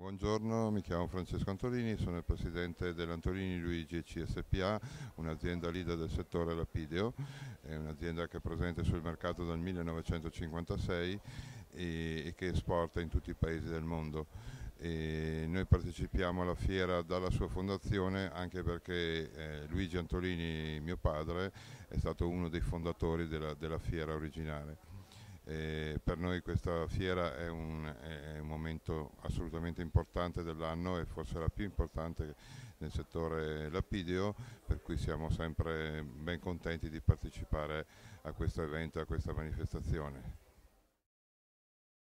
Buongiorno, mi chiamo Francesco Antolini, sono il presidente dell'Antolini Luigi CSPA, un'azienda leader del settore lapideo, è un'azienda che è presente sul mercato dal 1956 e, che esporta in tutti i paesi del mondo. E noi partecipiamo alla fiera dalla sua fondazione anche perché eh, Luigi Antolini, mio padre, è stato uno dei fondatori della, della fiera originale. Eh, per noi questa fiera è un, è un momento assolutamente importante dell'anno e forse la più importante nel settore lapideo, per cui siamo sempre ben contenti di partecipare a questo evento, e a questa manifestazione.